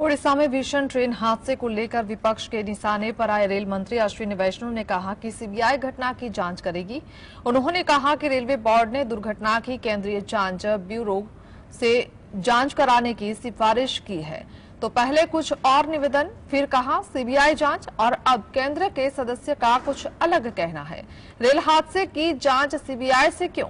उड़ीसा में भीषण ट्रेन हादसे को लेकर विपक्ष के निशाने पर आए रेल मंत्री अश्विनी वैष्णव ने कहा कि सीबीआई घटना की जांच करेगी उन्होंने कहा कि रेलवे बोर्ड ने दुर्घटना की केंद्रीय जांच ब्यूरो से जांच कराने की सिफारिश की है तो पहले कुछ और निवेदन फिर कहा सीबीआई जांच और अब केंद्र के सदस्य का कुछ अलग कहना है रेल हादसे की जांच सीबीआई से क्यों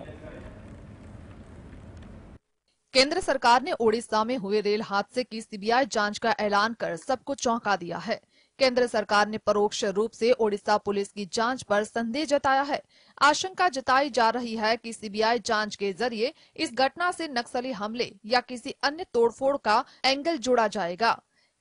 केंद्र सरकार ने ओडिशा में हुए रेल हादसे की सीबीआई जांच का ऐलान कर सबको चौंका दिया है केंद्र सरकार ने परोक्ष रूप से ओडिशा पुलिस की जांच पर संदेह जताया है आशंका जताई जा रही है कि सीबीआई जांच के जरिए इस घटना से नक्सली हमले या किसी अन्य तोड़फोड़ का एंगल जोड़ा जाएगा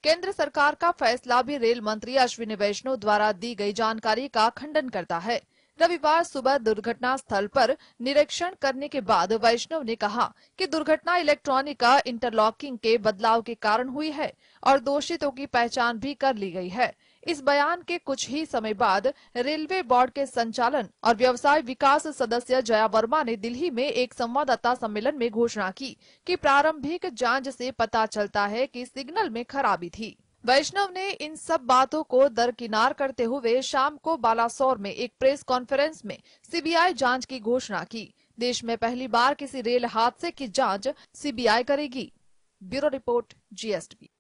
केंद्र सरकार का फैसला भी रेल मंत्री अश्विनी वैष्णव द्वारा दी गई जानकारी का खंडन करता है रविवार सुबह दुर्घटना स्थल पर निरीक्षण करने के बाद वैष्णव ने कहा कि दुर्घटना इलेक्ट्रॉनिक इंटरलॉकिंग के बदलाव के कारण हुई है और दोषितों की पहचान भी कर ली गई है इस बयान के कुछ ही समय बाद रेलवे बोर्ड के संचालन और व्यवसाय विकास सदस्य जया वर्मा ने दिल्ली में एक संवाददाता सम्मेलन में घोषणा की कि प्रारंभिक जांच से पता चलता है कि सिग्नल में खराबी थी वैष्णव ने इन सब बातों को दरकिनार करते हुए शाम को बालासोर में एक प्रेस कॉन्फ्रेंस में सीबीआई जांच की घोषणा की देश में पहली बार किसी रेल हादसे की जांच सीबीआई करेगी ब्यूरो रिपोर्ट जीएसटी